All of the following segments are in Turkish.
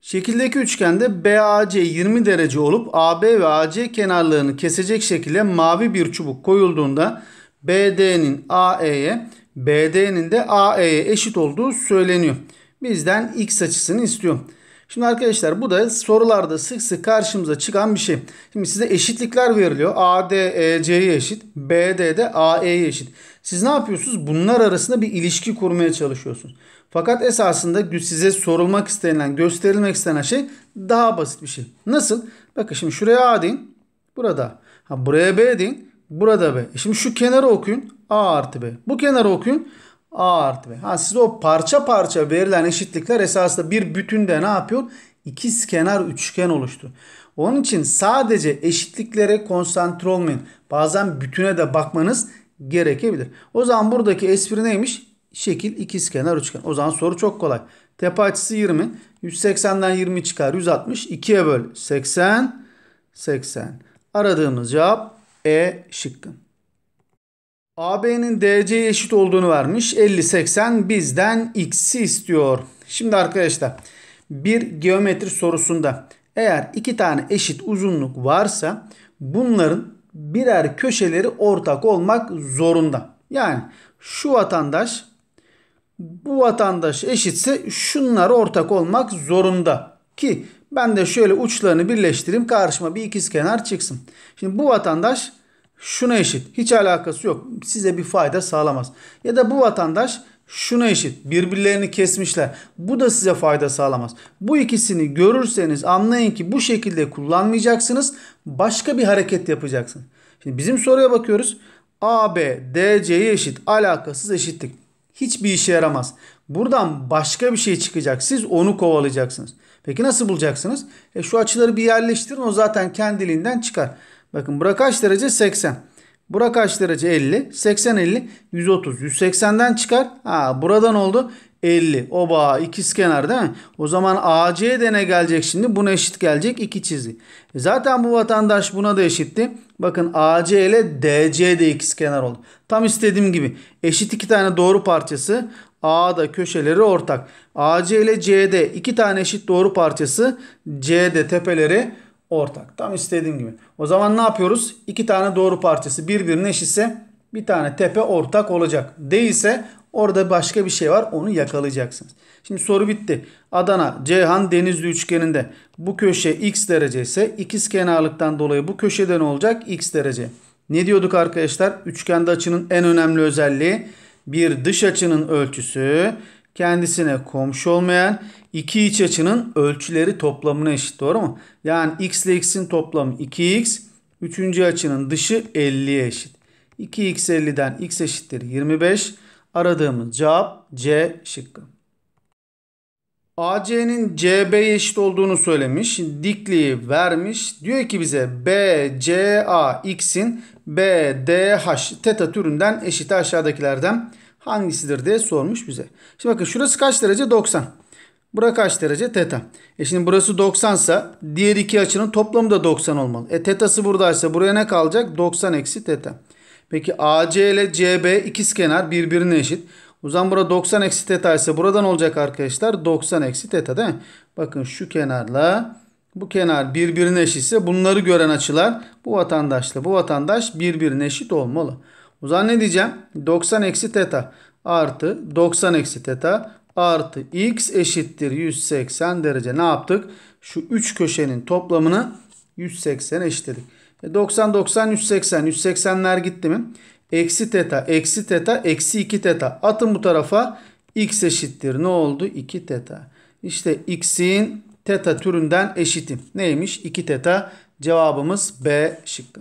Şekildeki üçgende BAC 20 derece olup AB ve AC kenarlarını kesecek şekilde mavi bir çubuk koyulduğunda BD'nin AE'ye, BD'nin de AE'ye eşit olduğu söyleniyor. Bizden x açısını istiyor. Şimdi arkadaşlar bu da sorularda sık sık karşımıza çıkan bir şey. Şimdi size eşitlikler veriliyor. AD EC'ye eşit, BD de AE'ye eşit. Siz ne yapıyorsunuz? Bunlar arasında bir ilişki kurmaya çalışıyorsunuz. Fakat esasında size sorulmak istenilen, gösterilmek istenen şey daha basit bir şey. Nasıl? Bakın şimdi şuraya A deyin. Burada. Ha, buraya B deyin. Burada B. E şimdi şu kenarı okuyun. A artı B. Bu kenarı okuyun. A artı B. Ha, size o parça parça verilen eşitlikler esasında bir bütünde ne yapıyor? İkiz kenar üçgen oluştu. Onun için sadece eşitliklere konsantre olmayın. Bazen bütüne de bakmanız gerekebilir. O zaman buradaki espri neymiş? şekil ikizkenar üçgen. O zaman soru çok kolay. Tepe açısı 20. 180'den 20 çıkar. 160. 2'ye böl. 80. 80. Aradığımız cevap E şıkkı. AB'nin DC'ye eşit olduğunu vermiş. 50-80 bizden X'i istiyor. Şimdi arkadaşlar bir geometri sorusunda eğer iki tane eşit uzunluk varsa bunların birer köşeleri ortak olmak zorunda. Yani şu vatandaş bu vatandaş eşitse şunlar ortak olmak zorunda. Ki ben de şöyle uçlarını birleştireyim karşıma bir ikiz kenar çıksın. Şimdi bu vatandaş şuna eşit. Hiç alakası yok. Size bir fayda sağlamaz. Ya da bu vatandaş şuna eşit. Birbirlerini kesmişler. Bu da size fayda sağlamaz. Bu ikisini görürseniz anlayın ki bu şekilde kullanmayacaksınız. Başka bir hareket yapacaksınız. Şimdi bizim soruya bakıyoruz. AB, DC'ye eşit. Alakasız eşitlik hiçbir işe yaramaz. Buradan başka bir şey çıkacak. Siz onu kovalayacaksınız. Peki nasıl bulacaksınız? E şu açıları bir yerleştirin o zaten kendiliğinden çıkar. Bakın bura kaç derece? 80. Bura kaç derece? 50. 80 50. 130. 180'den çıkar. Ha buradan oldu. 50. Oba kenar değil mi? O zaman AC de ne gelecek şimdi? Buna eşit gelecek iki çizgi. E zaten bu vatandaş buna da eşitti. Bakın AC ile DC de kenar oldu. Tam istediğim gibi. Eşit iki tane doğru parçası. A'da köşeleri ortak. AC ile CD iki tane eşit doğru parçası. CD tepeleri ortak. Tam istediğim gibi. O zaman ne yapıyoruz? İki tane doğru parçası birbirine eşitse bir tane tepe ortak olacak. Değilse Orada başka bir şey var onu yakalayacaksınız. Şimdi soru bitti. Adana Ceyhan Denizli üçgeninde bu köşe x derece ise ikiz kenarlıktan dolayı bu köşede ne olacak? x derece. Ne diyorduk arkadaşlar? Üçgende açının en önemli özelliği bir dış açının ölçüsü kendisine komşu olmayan iki iç açının ölçüleri toplamına eşit doğru mu? Yani x ile x'in toplamı 2x. Üçüncü açının dışı 50'ye eşit. 2x 50'den x eşittir 25. 25 aradığımız cevap C şıkkı. AC'nin CB'ye eşit olduğunu söylemiş. Dikliği vermiş. Diyor ki bize BCA BCAX'in BDH teta türünden eşiti aşağıdakilerden hangisidir diye sormuş bize. Şimdi bakın şurası kaç derece? 90. Bura kaç derece? Teta. E şimdi burası 90 sa diğer iki açının toplamı da 90 olmalı. E tetası buradaysa buraya ne kalacak? 90 eksi teta. Peki AC ile CB ikizkenar birbirine eşit. O zaman burada 90 eksi teta ise buradan olacak arkadaşlar. 90 eksi teta değil mi? Bakın şu kenarla bu kenar birbirine eşitse bunları gören açılar bu vatandaşla bu vatandaş birbirine eşit olmalı. O zaman ne diyeceğim? 90 eksi teta artı 90 eksi teta artı x eşittir 180 derece. Ne yaptık? Şu 3 köşenin toplamını 180 eşitledik. 90, 90, 180. 180'ler gitti mi? Eksi teta, eksi teta, eksi 2 teta. Atın bu tarafa x eşittir. Ne oldu? 2 teta. İşte x'in teta türünden eşiti. Neymiş? 2 teta. Cevabımız B şıkkı.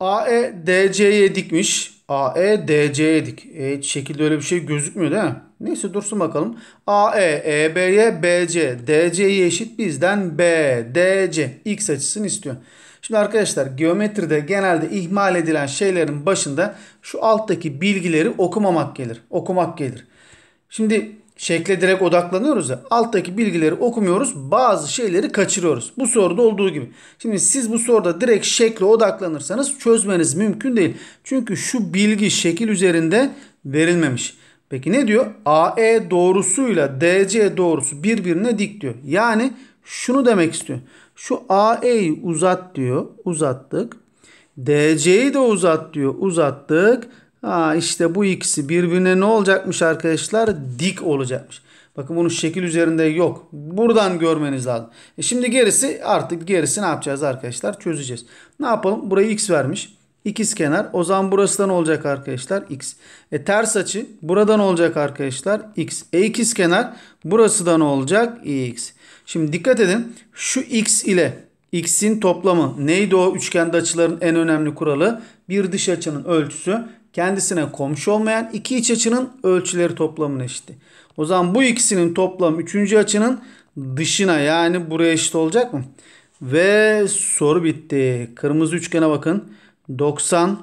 AE DC'ye dikmiş. AE DC'ye dik. E, şekilde öyle bir şey gözükmüyor değil mi? Neyse dursun bakalım. AE, EB'ye BC, DC'ye eşit bizden BDC x açısını istiyor. Şimdi arkadaşlar geometride genelde ihmal edilen şeylerin başında şu alttaki bilgileri okumamak gelir. Okumak gelir. Şimdi şekle direkt odaklanıyoruz ya alttaki bilgileri okumuyoruz bazı şeyleri kaçırıyoruz. Bu soruda olduğu gibi. Şimdi siz bu soruda direkt şekle odaklanırsanız çözmeniz mümkün değil. Çünkü şu bilgi şekil üzerinde verilmemiş. Peki ne diyor? AE doğrusuyla DC doğrusu birbirine dik diyor. Yani şunu demek istiyor. Şu AE'yi uzat diyor. Uzattık. DC'yi de uzat diyor. Uzattık. Ha işte bu ikisi birbirine ne olacakmış arkadaşlar? Dik olacakmış. Bakın bunun şekil üzerinde yok. Buradan görmeniz lazım. E şimdi gerisi artık gerisi ne yapacağız arkadaşlar? Çözeceğiz. Ne yapalım? Burayı x vermiş. İkiz O zaman burası da ne olacak arkadaşlar? X. E, ters açı buradan olacak arkadaşlar? X. E ikiz Burası da ne olacak? X. Şimdi dikkat edin. Şu X ile X'in toplamı neydi o üçgende açıların en önemli kuralı? Bir dış açının ölçüsü kendisine komşu olmayan iki iç açının ölçüleri toplamına eşitti. O zaman bu ikisinin toplamı üçüncü açının dışına yani buraya eşit olacak mı? Ve soru bitti. Kırmızı üçgene bakın. 90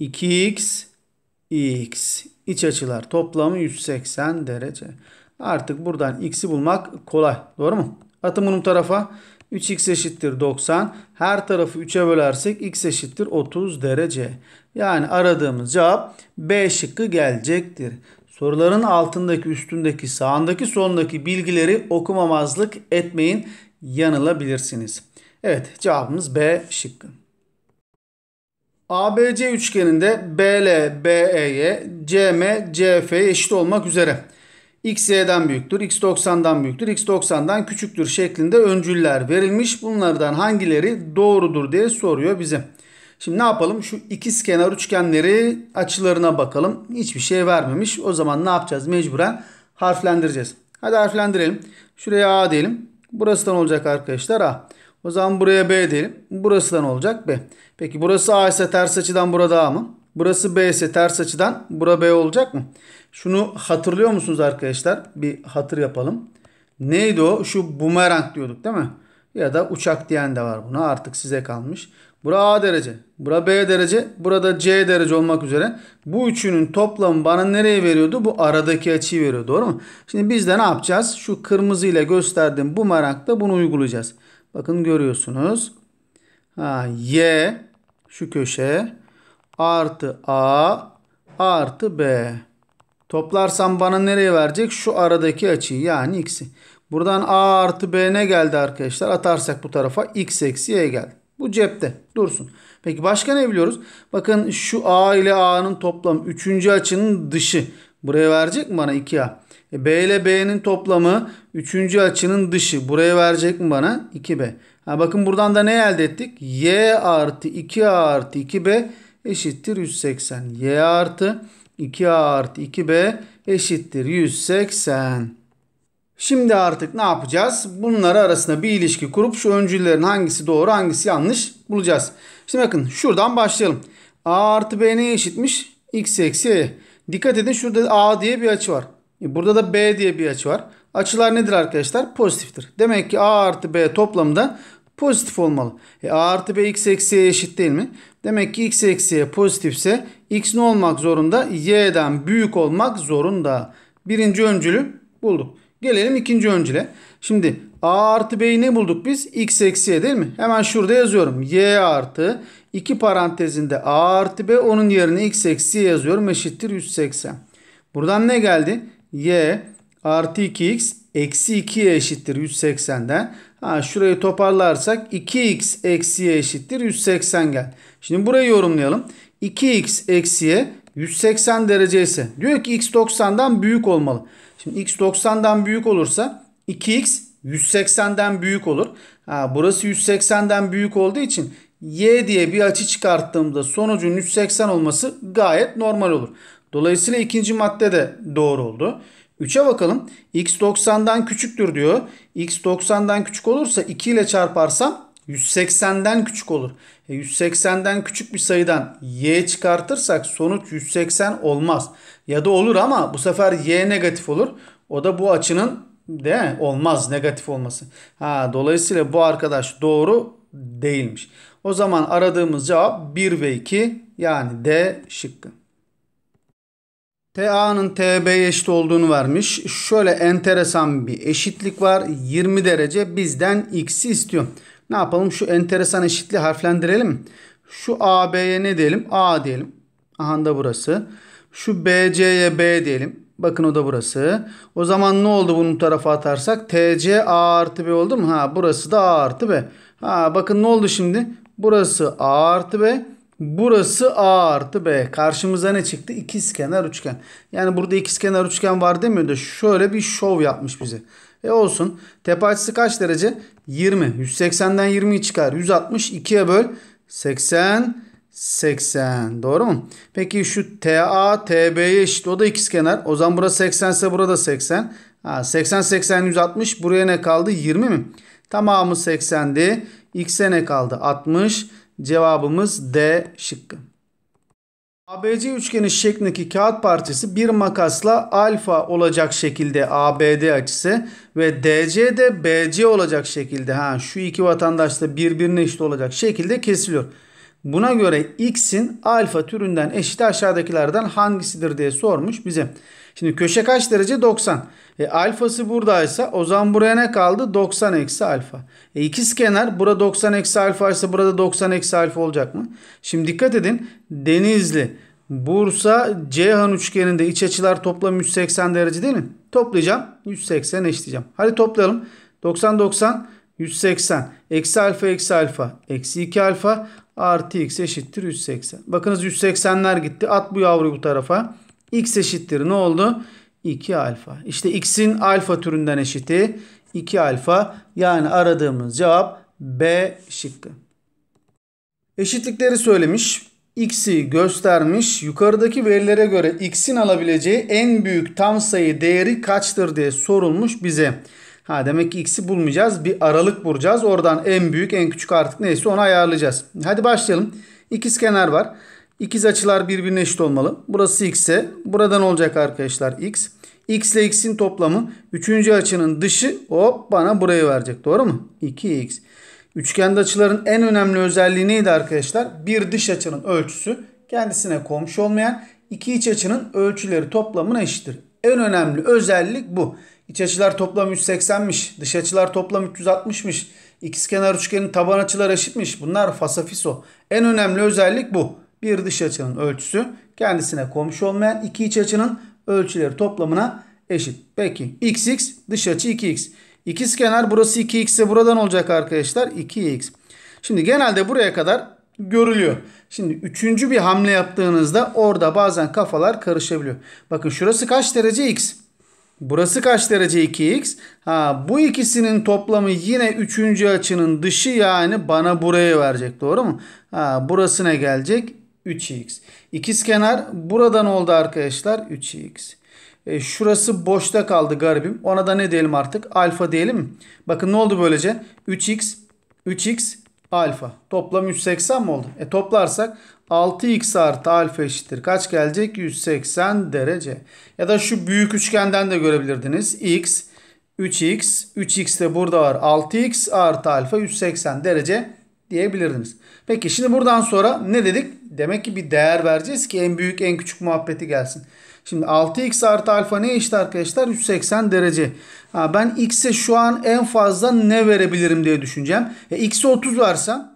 2x x iç açılar toplamı 180 derece. Artık buradan x'i bulmak kolay. Doğru mu? Atım bunun tarafa 3x eşittir 90. Her tarafı 3'e bölersek x eşittir 30 derece. Yani aradığımız cevap B şıkkı gelecektir. Soruların altındaki, üstündeki, sağındaki, sondaki bilgileri okumamazlık etmeyin. Yanılabilirsiniz. Evet cevabımız B şıkkı. ABC üçgeninde BL, BE'ye, CM, CF'ye eşit olmak üzere xy'den büyüktür, x90'dan büyüktür, x90'dan küçüktür şeklinde öncüller verilmiş. Bunlardan hangileri doğrudur diye soruyor bize. Şimdi ne yapalım? Şu ikiz kenar üçgenleri açılarına bakalım. Hiçbir şey vermemiş. O zaman ne yapacağız? Mecburen harflendireceğiz. Hadi harflendirelim. Şuraya A diyelim. Burası da olacak arkadaşlar A. O zaman buraya B diyelim. Burası da ne olacak? B. Peki burası A ise ters açıdan burada A mı? Burası B ise ters açıdan bura B olacak mı? Şunu hatırlıyor musunuz arkadaşlar? Bir hatır yapalım. Neydi o? Şu bumerang diyorduk değil mi? Ya da uçak diyen de var buna. Artık size kalmış. Bura A derece. Bura B derece. Burada C derece olmak üzere. Bu üçünün toplamı bana nereye veriyordu? Bu aradaki açıyı veriyor. Doğru mu? Şimdi biz de ne yapacağız? Şu kırmızı ile gösterdiğim bumerangda bunu uygulayacağız. Bakın görüyorsunuz. Ha, y şu köşe artı a artı b. Toplarsam bana nereye verecek? Şu aradaki açıyı yani x'i. Buradan a artı b ne geldi arkadaşlar? Atarsak bu tarafa x eksi y geldi. Bu cepte dursun. Peki başka ne biliyoruz? Bakın şu a ile a'nın toplam 3. açının dışı. Buraya verecek mi bana 2a? B ile B'nin toplamı 3. açının dışı. Buraya verecek mi bana? 2B. Ha bakın buradan da ne elde ettik? Y artı 2A artı 2B eşittir 180. Y artı 2A artı 2B eşittir 180. Şimdi artık ne yapacağız? Bunları arasında bir ilişki kurup şu öncüllerin hangisi doğru hangisi yanlış bulacağız. Şimdi bakın şuradan başlayalım. A artı B neye eşitmiş? X eksi Y. E. Dikkat edin şurada A diye bir açı var. Burada da B diye bir açı var. Açılar nedir arkadaşlar? Pozitiftir. Demek ki A artı B toplamda pozitif olmalı. E, A artı B x eksiye eşit değil mi? Demek ki x eksiye pozitifse x ne olmak zorunda? Y'den büyük olmak zorunda. Birinci öncülü bulduk. Gelelim ikinci öncüle. Şimdi A artı B'yi ne bulduk biz? X eksiye değil mi? Hemen şurada yazıyorum. Y artı iki parantezinde A artı B onun yerine X eksiye yazıyorum. Eşittir 180. Buradan ne geldi? y artı 2x eksi 2'ye eşittir 180'den. Ha, şurayı toparlarsak 2x eksiye eşittir 180 gel. Şimdi burayı yorumlayalım. 2x eksiye 180 derece ise diyor ki x 90'dan büyük olmalı. Şimdi x 90'dan büyük olursa 2x 180'den büyük olur. Ha, burası 180'den büyük olduğu için y diye bir açı çıkarttığımda sonucun 180 olması gayet normal olur. Dolayısıyla ikinci madde de doğru oldu. 3'e bakalım. X 90'dan küçüktür diyor. X 90'dan küçük olursa 2 ile çarparsam 180'den küçük olur. E 180'den küçük bir sayıdan y çıkartırsak sonuç 180 olmaz. Ya da olur ama bu sefer y negatif olur. O da bu açının de olmaz negatif olması. Ha dolayısıyla bu arkadaş doğru değilmiş. O zaman aradığımız cevap 1 ve 2 yani D şıkkı. TA'nın TB'ye eşit olduğunu vermiş. Şöyle enteresan bir eşitlik var. 20 derece bizden X'i istiyor. Ne yapalım? Şu enteresan eşitliği harflendirelim. Şu AB'ye ne diyelim? A diyelim. Aha da burası. Şu BC'ye B diyelim. Bakın o da burası. O zaman ne oldu bunu tarafa atarsak? TC A artı B oldu mu? Ha burası da A artı B. Ha bakın ne oldu şimdi? Burası A artı B. Burası A artı B. Karşımıza ne çıktı? İkizkenar üçgen. Yani burada ikizkenar üçgen var demiyor da şöyle bir şov yapmış bize. E olsun. Tepe açısı kaç derece? 20. 180'den 20'yi çıkar. 160. 2'ye böl. 80. 80. Doğru mu? Peki şu TA, TB'ye eşit. O da ikizkenar. O zaman burası 80 ise burada 80. Ha, 80, 80, 160. Buraya ne kaldı? 20 mi? Tamamı 80'di. X'e ne kaldı? 60. Cevabımız D şıkkı. ABC üçgeni şeklindeki kağıt parçası bir makasla alfa olacak şekilde ABD açısı ve DC de BC olacak şekilde ha şu iki vatandaş da birbirine eşit olacak şekilde kesiliyor. Buna göre x'in alfa türünden eşit aşağıdakilerden hangisidir diye sormuş bize. Şimdi köşe kaç derece? 90. E, alfası buradaysa o zaman buraya ne kaldı? 90 eksi alfa. E, ikiz kenar burada 90 eksi alfa ise burada 90 eksi alfa olacak mı? Şimdi dikkat edin. Denizli, Bursa, Ceyhan üçgeninde iç açılar toplam 180 derece değil mi? Toplayacağım. 180 eşleyeceğim. Hadi toplayalım. 90 90 180. Eksi alfa eksi alfa. Eksi 2 alfa artı x eşittir 180. Bakınız 180'ler gitti. At bu yavruyu bu tarafa. X eşittir ne oldu? 2 alfa. İşte x'in alfa türünden eşiti 2 alfa. Yani aradığımız cevap B şıkkı. Eşitlikleri söylemiş. X'i göstermiş. Yukarıdaki verilere göre X'in alabileceği en büyük tam sayı değeri kaçtır diye sorulmuş bize. Ha demek ki X'i bulmayacağız. Bir aralık bulacağız. Oradan en büyük en küçük artık neyse onu ayarlayacağız. Hadi başlayalım. İkiz kenar var. İkiz açılar birbirine eşit olmalı. Burası x ise buradan olacak arkadaşlar x. x ile x'in toplamı üçüncü açının dışı hop bana burayı verecek. Doğru mu? 2x. Üçgende açıların en önemli özelliği neydi arkadaşlar? Bir dış açının ölçüsü kendisine komşu olmayan iki iç açının ölçüleri toplamına eşittir. En önemli özellik bu. İç açılar toplam 180'miş. Dış açılar toplam İkiz kenar üçgenin taban açıları eşitmiş. Bunlar fasafiso. En önemli özellik bu bir dış açının ölçüsü kendisine komşu olmayan iki iç açının ölçüleri toplamına eşit. Peki x x dış açı 2x. İkiz kenar burası 2x ise buradan olacak arkadaşlar 2x. Şimdi genelde buraya kadar görülüyor. Şimdi üçüncü bir hamle yaptığınızda orada bazen kafalar karışabiliyor. Bakın şurası kaç derece x? Burası kaç derece 2x? Ha, bu ikisinin toplamı yine üçüncü açının dışı yani bana burayı verecek. Doğru mu? Ha, burasına gelecek 3x. İkiz kenar buradan oldu arkadaşlar 3x. E, şurası boşta kaldı garibim. Ona da ne diyelim artık? Alfa diyelim. Bakın ne oldu böylece? 3x 3x alfa. Toplam 180 mi oldu? E toplarsak 6x artı alfa eşittir. Kaç gelecek? 180 derece. Ya da şu büyük üçgenden de görebilirdiniz. x 3x 3x de burada var. 6x artı alfa 180 derece diyebilirdiniz. Peki şimdi buradan sonra ne dedik? demek ki bir değer vereceğiz ki en büyük en küçük muhabbeti gelsin. Şimdi 6x artı alfa ne işte arkadaşlar? 180 derece. Ha, ben x'e şu an en fazla ne verebilirim diye düşüneceğim. E, x'e 30 versem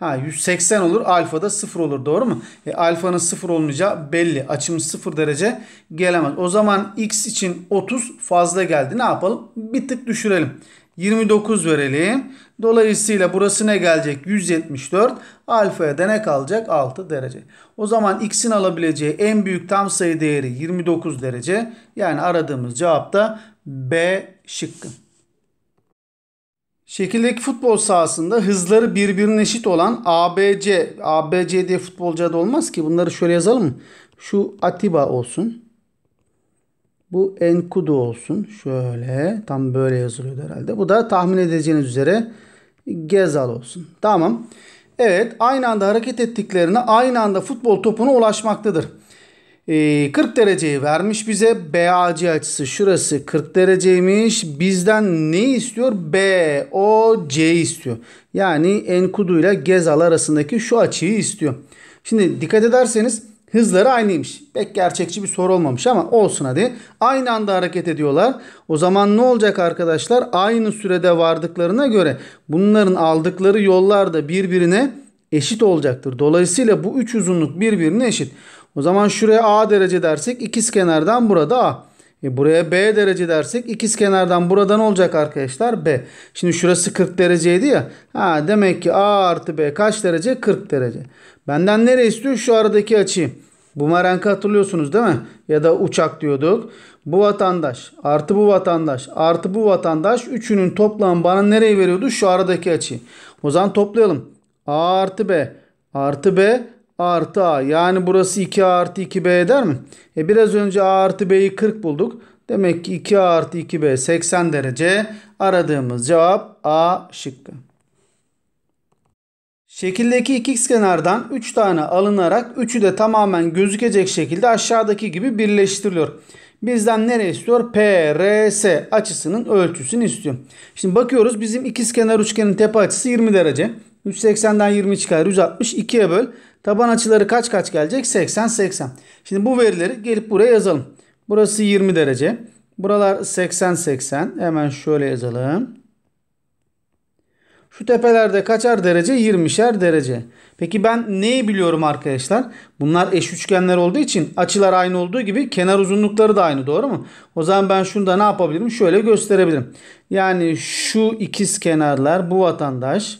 ha, 180 olur. Alfa da 0 olur. Doğru mu? E, alfanın 0 olmayacağı belli. Açımız 0 derece gelemez. O zaman x için 30 fazla geldi. Ne yapalım? Bir tık düşürelim. 29 verelim. Dolayısıyla burası ne gelecek? 174. Alfa'ya da ne kalacak? 6 derece. O zaman x'in alabileceği en büyük tam sayı değeri 29 derece. Yani aradığımız cevap da B şıkkı. Şekildeki futbol sahasında hızları birbirine eşit olan ABC, ABC diye futbolcu adı olmaz ki. Bunları şöyle yazalım. Şu Atiba olsun. Bu enkudu olsun. Şöyle tam böyle yazılıyor herhalde. Bu da tahmin edeceğiniz üzere gezal olsun. Tamam. Evet aynı anda hareket ettiklerine aynı anda futbol topuna ulaşmaktadır. 40 ee, dereceyi vermiş bize. BAC açısı şurası 40 dereceymiş. Bizden ne istiyor? BOC istiyor. Yani enkudu ile gezal arasındaki şu açıyı istiyor. Şimdi dikkat ederseniz Hızları aynıymış. Pek gerçekçi bir soru olmamış ama olsun hadi. Aynı anda hareket ediyorlar. O zaman ne olacak arkadaşlar? Aynı sürede vardıklarına göre bunların aldıkları yollar da birbirine eşit olacaktır. Dolayısıyla bu üç uzunluk birbirine eşit. O zaman şuraya A derece dersek ikiz kenardan burada A. E buraya B derece dersek ikiz kenardan buradan olacak arkadaşlar B. Şimdi şurası 40 dereceydi ya. Ha demek ki A artı B kaç derece? 40 derece. Benden nereye istiyor? Şu aradaki açıyı. Bumerang'ı hatırlıyorsunuz değil mi? Ya da uçak diyorduk. Bu vatandaş artı bu vatandaş artı bu vatandaş üçünün toplamı bana nereye veriyordu? Şu aradaki açıyı. O zaman toplayalım. A artı B artı B artı A. Yani burası 2A artı 2B eder mi? E biraz önce A artı B'yi 40 bulduk. Demek ki 2A artı 2B 80 derece. Aradığımız cevap A şıkkı. Şekildeki iki kenardan 3 tane alınarak 3'ü de tamamen gözükecek şekilde aşağıdaki gibi birleştiriliyor. Bizden nereye istiyor? PRS açısının ölçüsünü istiyor. Şimdi bakıyoruz bizim ikizkenar üçgenin tepe açısı 20 derece. 380'den 20 çıkar. 160. 2'ye böl. Taban açıları kaç kaç gelecek? 80, 80. Şimdi bu verileri gelip buraya yazalım. Burası 20 derece. Buralar 80, 80. Hemen şöyle yazalım. Şu tepelerde kaçar derece? 20'şer derece. Peki ben neyi biliyorum arkadaşlar? Bunlar eş üçgenler olduğu için açılar aynı olduğu gibi kenar uzunlukları da aynı doğru mu? O zaman ben şunu da ne yapabilirim? Şöyle gösterebilirim. Yani şu ikiz kenarlar bu vatandaş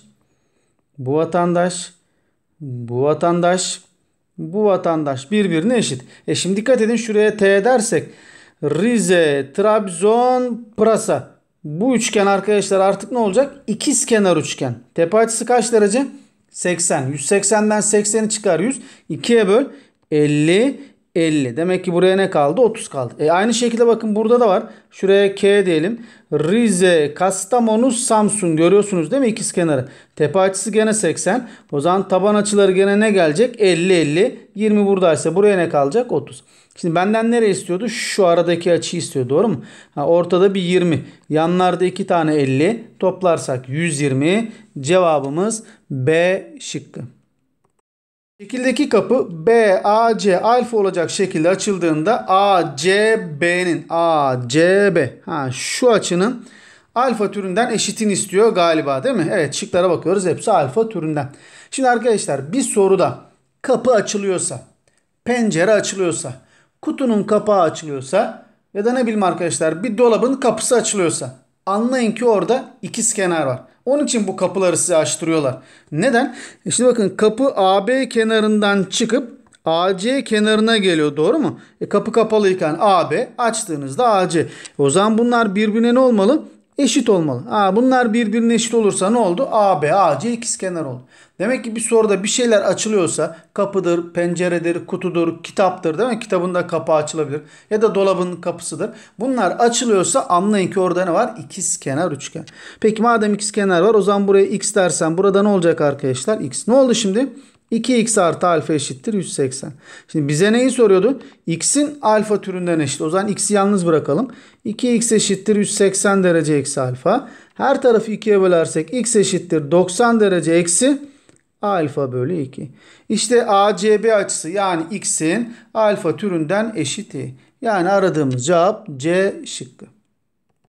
bu vatandaş, bu vatandaş, bu vatandaş birbirine eşit. E şimdi dikkat edin şuraya T dersek Rize, Trabzon, Pırasa. Bu üçgen arkadaşlar artık ne olacak? İkiz kenar üçgen. Tepe açısı kaç derece? 80. 180'den 80'i çıkar 100. 2'ye böl. 50. 50. Demek ki buraya ne kaldı? 30 kaldı. E aynı şekilde bakın burada da var. Şuraya K diyelim. Rize, Kastamonu, Samsun görüyorsunuz değil mi İkiz kenarı? Tepe açısı gene 80. O zaman taban açıları gene ne gelecek? 50 50. 20 buradaysa buraya ne kalacak? 30. Şimdi benden nereye istiyordu? Şu aradaki açıyı istiyor doğru mu? Ha, ortada bir 20. Yanlarda 2 tane 50. Toplarsak 120. Cevabımız B şıkkı. Şekildeki kapı B, A, C alfa olacak şekilde açıldığında A, C, B'nin A, C, B ha, şu açının alfa türünden eşitini istiyor galiba değil mi? Evet şıklara bakıyoruz hepsi alfa türünden. Şimdi arkadaşlar bir soruda kapı açılıyorsa, pencere açılıyorsa, kutunun kapağı açılıyorsa ya da ne bileyim arkadaşlar bir dolabın kapısı açılıyorsa anlayın ki orada ikiz kenar var. Onun için bu kapıları size açtırıyorlar. Neden? İşte bakın kapı AB kenarından çıkıp AC kenarına geliyor doğru mu? E, kapı kapalıyken AB açtığınızda AC. O zaman bunlar birbirine ne olmalı? Eşit olmalı. Ha, bunlar birbirine eşit olursa ne oldu? AB, AC ikiz kenar oldu. Demek ki bir soruda bir şeyler açılıyorsa kapıdır, penceredir, kutudur, kitaptır değil mi? Kitabın da kapağı açılabilir. Ya da dolabın kapısıdır. Bunlar açılıyorsa anlayın ki orada ne var? İkiz kenar üçgen. Peki madem ikiz kenar var o zaman buraya x dersen burada ne olacak arkadaşlar? X. Ne oldu şimdi? 2x artı alfa eşittir 180. Şimdi bize neyi soruyordu? X'in alfa türünden eşit. O zaman x'i yalnız bırakalım. 2x eşittir 180 derece eksi alfa. Her tarafı 2'ye bölersek x eşittir 90 derece eksi alfa bölü 2. İşte ACB açısı yani x'in alfa türünden eşiti. Yani aradığımız cevap C şıkkı.